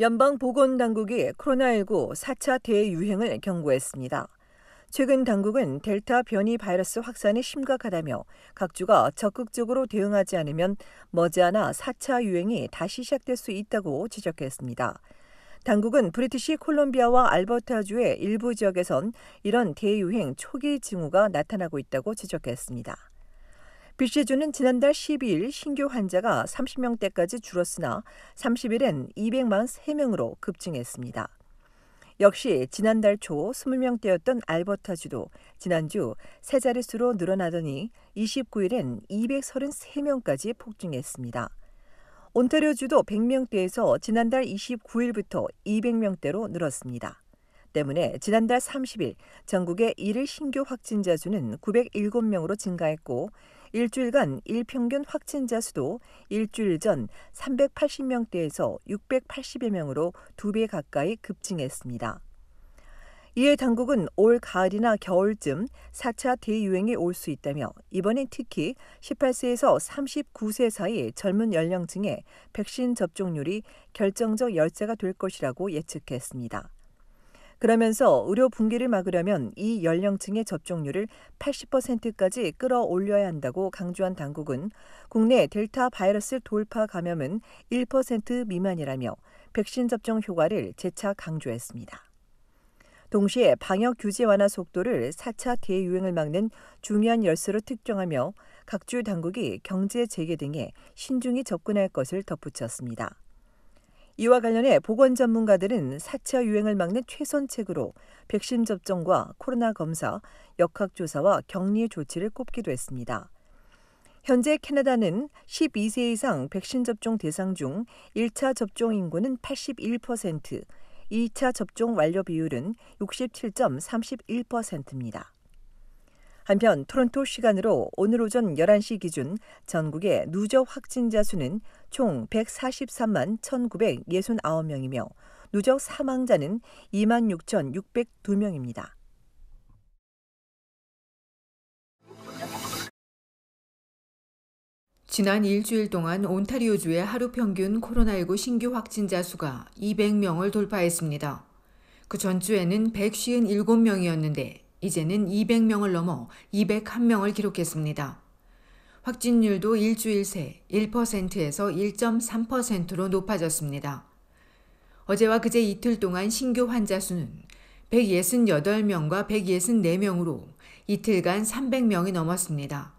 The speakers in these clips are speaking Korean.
연방 보건 당국이 코로나19 4차 대유행을 경고했습니다. 최근 당국은 델타 변이 바이러스 확산이 심각하다며 각주가 적극적으로 대응하지 않으면 머지않아 4차 유행이 다시 시작될 수 있다고 지적했습니다. 당국은 브리티시 콜롬비아와 알버타주의 일부 지역에선 이런 대유행 초기 징후가 나타나고 있다고 지적했습니다. 비쉐주는 지난달 12일 신규 환자가 30명대까지 줄었으나 30일엔 243명으로 급증했습니다. 역시 지난달 초 20명대였던 알버타주도 지난주 세 자릿수로 늘어나더니 29일엔 233명까지 폭증했습니다. 온타리오주도 100명대에서 지난달 29일부터 200명대로 늘었습니다. 때문에 지난달 30일 전국의 1일 신규 확진자 수는 907명으로 증가했고 일주일간 일평균 확진자 수도 일주일 전 380명대에서 680여 명으로 두 배 가까이 급증했습니다. 이에 당국은 올 가을이나 겨울쯤 4차 대유행이 올 수 있다며 이번엔 특히 18세에서 39세 사이 젊은 연령층의 백신 접종률이 결정적 열쇠가 될 것이라고 예측했습니다. 그러면서 의료 붕괴를 막으려면 이 연령층의 접종률을 80%까지 끌어올려야 한다고 강조한 당국은 국내 델타 바이러스 돌파 감염은 1% 미만이라며 백신 접종 효과를 재차 강조했습니다. 동시에 방역 규제 완화 속도를 4차 대유행을 막는 중요한 열쇠로 특정하며 각 주 당국이 경제 재개 등에 신중히 접근할 것을 덧붙였습니다. 이와 관련해 보건 전문가들은 사차 유행을 막는 최선책으로 백신 접종과 코로나 검사, 역학조사와 격리 조치를 꼽기도 했습니다. 현재 캐나다는 12세 이상 백신 접종 대상 중 1차 접종 인구는 81%, 2차 접종 완료 비율은 67.31%입니다. 한편 토론토 시간으로 오늘 오전 11시 기준 전국의 누적 확진자 수는 총 143만 1,969명이며 누적 사망자는 2만 6,602명입니다. 지난 일주일 동안 온타리오주의 하루 평균 코로나19 신규 확진자 수가 200명을 돌파했습니다. 그 전주에는 157명이었는데 이제는 200명을 넘어 201명을 기록했습니다. 확진율도 일주일 새 1%에서 1.3%로 높아졌습니다. 어제와 그제 이틀 동안 신규 환자 수는 168명과 164명으로 이틀간 300명이 넘었습니다.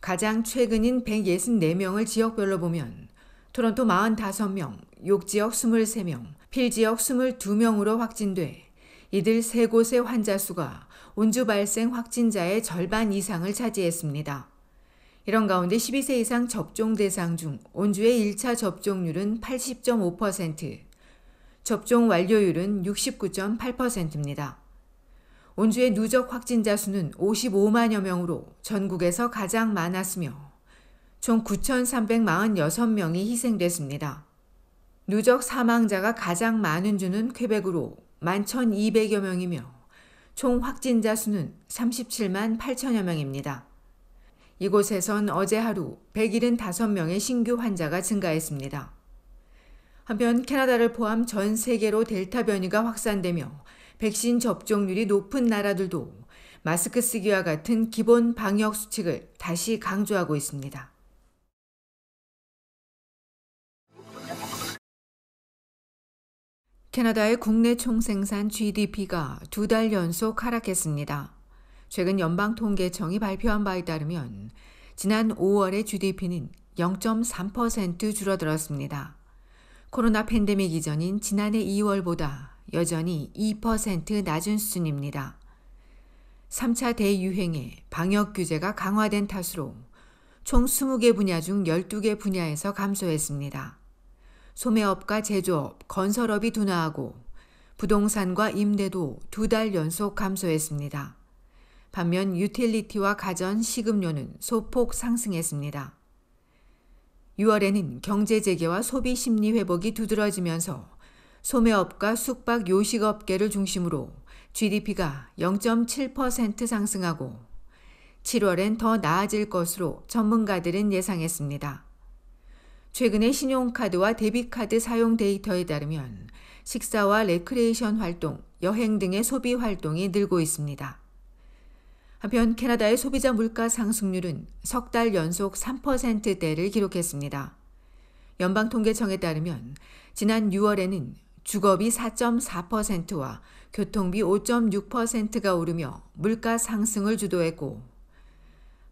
가장 최근인 164명을 지역별로 보면 토론토 45명, 욕지역 23명, 필지역 22명으로 확진돼 이들 세 곳의 환자 수가 온주 발생 확진자의 절반 이상을 차지했습니다. 이런 가운데 12세 이상 접종 대상 중 온주의 1차 접종률은 80.5%, 접종 완료율은 69.8%입니다. 온주의 누적 확진자 수는 55만여 명으로 전국에서 가장 많았으며 총 9,346명이 희생됐습니다. 누적 사망자가 가장 많은 주는 쾌백으로 11,200여 명이며 총 확진자 수는 37만 8천여 명입니다. 이곳에선 어제 하루 175명의 신규 환자가 증가했습니다. 한편 캐나다를 포함 전 세계로 델타 변이가 확산되며 백신 접종률이 높은 나라들도 마스크 쓰기와 같은 기본 방역 수칙을 다시 강조하고 있습니다. 캐나다의 국내 총생산 GDP가 두 달 연속 하락했습니다. 최근 연방통계청이 발표한 바에 따르면 지난 5월의 GDP는 0.3% 줄어들었습니다. 코로나 팬데믹 이전인 지난해 2월보다 여전히 2% 낮은 수준입니다. 3차 대유행에 방역 규제가 강화된 탓으로 총 20개 분야 중 12개 분야에서 감소했습니다. 소매업과 제조업, 건설업이 둔화하고 부동산과 임대도 두 달 연속 감소했습니다. 반면 유틸리티와 가전, 식음료는 소폭 상승했습니다. 6월에는 경제 재개와 소비 심리 회복이 두드러지면서 소매업과 숙박 요식업계를 중심으로 GDP가 0.7% 상승하고 7월엔 더 나아질 것으로 전문가들은 예상했습니다. 최근의 신용카드와 데비카드 사용 데이터에 따르면 식사와 레크레이션 활동, 여행 등의 소비 활동이 늘고 있습니다. 한편 캐나다의 소비자 물가 상승률은 석 달 연속 3%대를 기록했습니다. 연방통계청에 따르면 지난 6월에는 주거비 4.4%와 교통비 5.6%가 오르며 물가 상승을 주도했고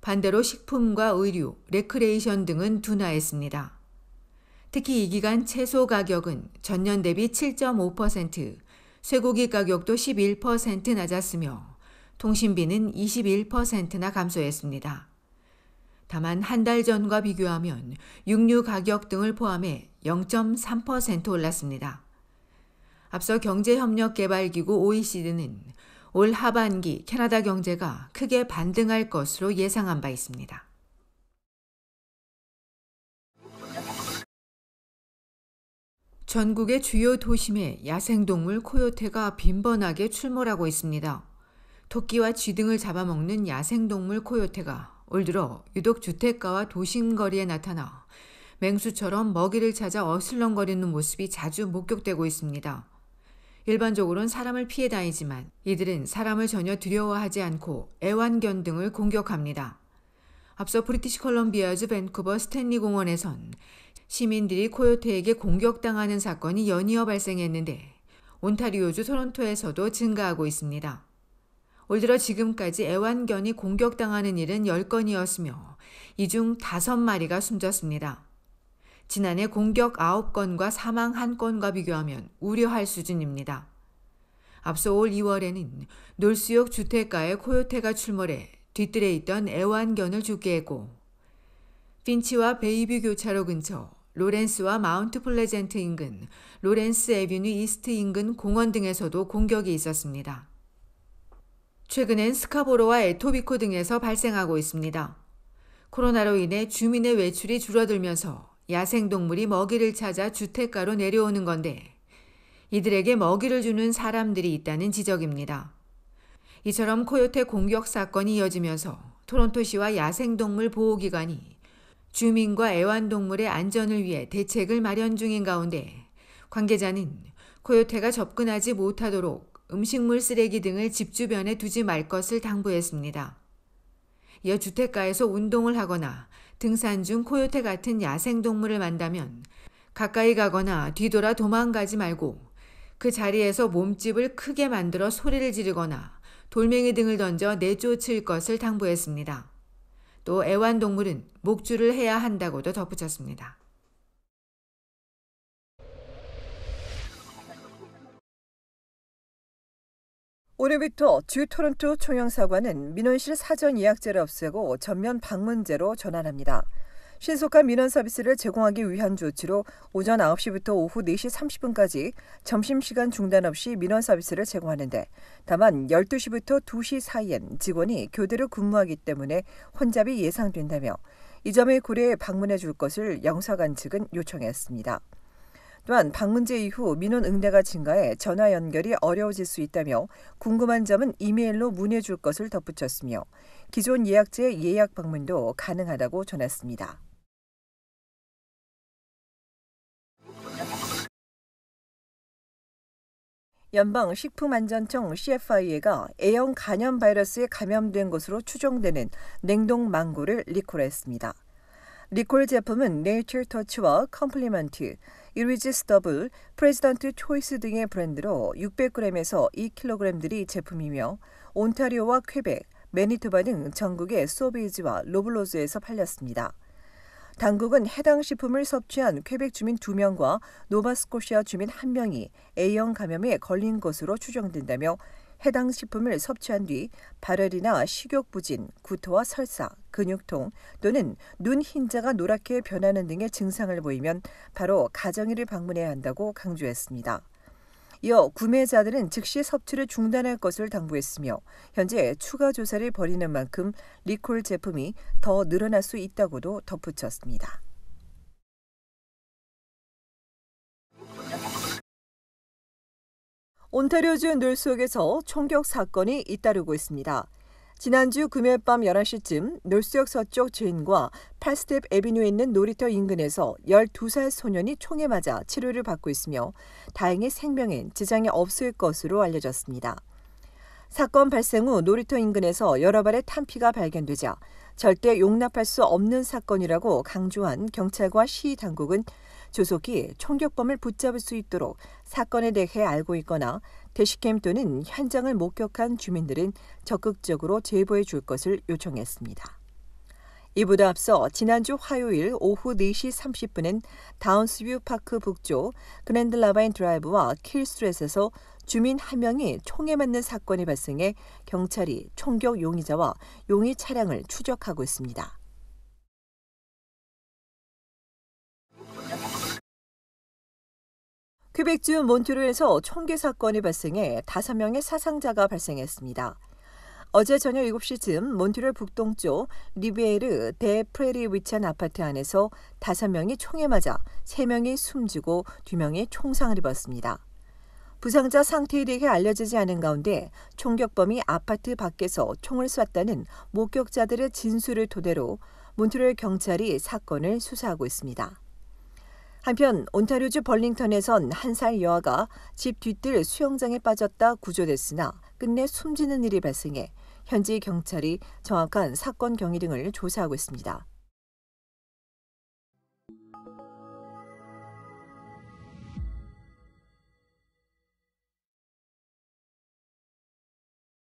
반대로 식품과 의류, 레크레이션 등은 둔화했습니다. 특히 이 기간 채소 가격은 전년 대비 7.5%, 쇠고기 가격도 11% 낮았으며 통신비는 21%나 감소했습니다. 다만 한 달 전과 비교하면 육류 가격 등을 포함해 0.3% 올랐습니다. 앞서 경제협력개발기구 OECD는 올 하반기 캐나다 경제가 크게 반등할 것으로 예상한 바 있습니다. 전국의 주요 도심에 야생동물 코요테가 빈번하게 출몰하고 있습니다. 토끼와 쥐 등을 잡아먹는 야생동물 코요테가 올 들어 유독 주택가와 도심 거리에 나타나 맹수처럼 먹이를 찾아 어슬렁거리는 모습이 자주 목격되고 있습니다. 일반적으로는 사람을 피해 다니지만 이들은 사람을 전혀 두려워하지 않고 애완견 등을 공격합니다. 앞서 브리티시 컬럼비아주 밴쿠버 스탠리 공원에선 시민들이 코요테에게 공격당하는 사건이 연이어 발생했는데 온타리오주 토론토에서도 증가하고 있습니다. 올 들어 지금까지 애완견이 공격당하는 일은 10건이었으며 이 중 5마리가 숨졌습니다. 지난해 공격 9건과 사망 1건과 비교하면 우려할 수준입니다. 앞서 올 2월에는 놀수역 주택가에 코요테가 출몰해 뒤뜰에 있던 애완견을 죽게 했고 핀치와 베이뷰 교차로 근처, 로렌스와 마운트 플레젠트 인근, 로렌스 에비뉴 이스트 인근 공원 등에서도 공격이 있었습니다. 최근엔 스카보로와 에토비코 등에서 발생하고 있습니다. 코로나로 인해 주민의 외출이 줄어들면서 야생동물이 먹이를 찾아 주택가로 내려오는 건데 이들에게 먹이를 주는 사람들이 있다는 지적입니다. 이처럼 코요테 공격 사건이 이어지면서 토론토시와 야생동물 보호기관이 주민과 애완동물의 안전을 위해 대책을 마련 중인 가운데 관계자는 코요태가 접근하지 못하도록 음식물 쓰레기 등을 집 주변에 두지 말 것을 당부했습니다. 이어 주택가에서 운동을 하거나 등산 중 코요테 같은 야생동물을 만나면 가까이 가거나 뒤돌아 도망가지 말고 그 자리에서 몸집을 크게 만들어 소리를 지르거나 돌멩이 등을 던져 내쫓을 것을 당부했습니다. 또 애완동물은 목줄을 해야 한다고도 덧붙였습니다. 오늘부터 주 토론토 총영사관은 민원실 사전 예약제를 없애고 전면 방문제로 전환합니다. 신속한 민원 서비스를 제공하기 위한 조치로 오전 9시부터 오후 4시 30분까지 점심시간 중단 없이 민원 서비스를 제공하는데 다만 12시부터 2시 사이엔 직원이 교대로 근무하기 때문에 혼잡이 예상된다며 이 점을 고려해 방문해 줄 것을 영사관 측은 요청했습니다. 또한 방문제 이후 민원 응대가 증가해 전화 연결이 어려워질 수 있다며 궁금한 점은 이메일로 문의해 줄 것을 덧붙였으며 기존 예약제 예약 방문도 가능하다고 전했습니다. 연방 식품안전청 CFIA가 A형 간염 바이러스에 감염된 것으로 추정되는 냉동 망고를 리콜했습니다. 리콜 제품은 네이처 터치와 컴플리먼트, 이리지스 더블, 프레지던트 초이스 등의 브랜드로 600g에서 2kg들이 제품이며 온타리오와 퀘벡, 매니토바 등 전국의 소비지와 로블로즈에서 팔렸습니다. 당국은 해당 식품을 섭취한 퀘벡 주민 2명과 노바스코시아 주민 1명이 A형 감염에 걸린 것으로 추정된다며 해당 식품을 섭취한 뒤 발열이나 식욕 부진, 구토와 설사, 근육통 또는 눈 흰자가 노랗게 변하는 등의 증상을 보이면 바로 가정의를 방문해야 한다고 강조했습니다. 이어 구매자들은 즉시 섭취를 중단할 것을 당부했으며 현재 추가 조사를 벌이는 만큼 리콜 제품이 더 늘어날 수 있다고도 덧붙였습니다. 온타리오주 늘 속에서 총격 사건이 잇따르고 있습니다. 지난주 금요일 밤 11시쯤 놀수역 서쪽 주인과 8스텝 에비뉴에 있는 놀이터 인근에서 12살 소년이 총에 맞아 치료를 받고 있으며 다행히 생명엔 지장이 없을 것으로 알려졌습니다. 사건 발생 후 놀이터 인근에서 여러 발의 탄피가 발견되자 절대 용납할 수 없는 사건이라고 강조한 경찰과 시 당국은 조속히 총격범을 붙잡을 수 있도록 사건에 대해 알고 있거나 대시캠 또는 현장을 목격한 주민들은 적극적으로 제보해 줄 것을 요청했습니다. 이보다 앞서 지난주 화요일 오후 4시 30분엔 다운스뷰 파크 북쪽 그랜드라바인 드라이브와 킬스트레에서 주민 한 명이 총에 맞는 사건이 발생해 경찰이 총격 용의자와 용의 차량을 추적하고 있습니다. 퀘벡주 몬트리에서 총기 사건이 발생해 5명의 사상자가 발생했습니다. 어제 저녁 7시쯤 몬트리 북동쪽 리베에르대 프레리 위치한 아파트 안에서 5명이 총에 맞아 3명이 숨지고 2명이 총상을 입었습니다. 부상자 상태에 대해 알려지지 않은 가운데 총격범이 아파트 밖에서 총을 쐈다는 목격자들의 진술을 토대로 몬트리 경찰이 사건을 수사하고 있습니다. 한편 온타리오주 벌링턴에선 한 살 여아가 집 뒤뜰 수영장에 빠졌다 구조됐으나 끝내 숨지는 일이 발생해 현지 경찰이 정확한 사건 경위 등을 조사하고 있습니다.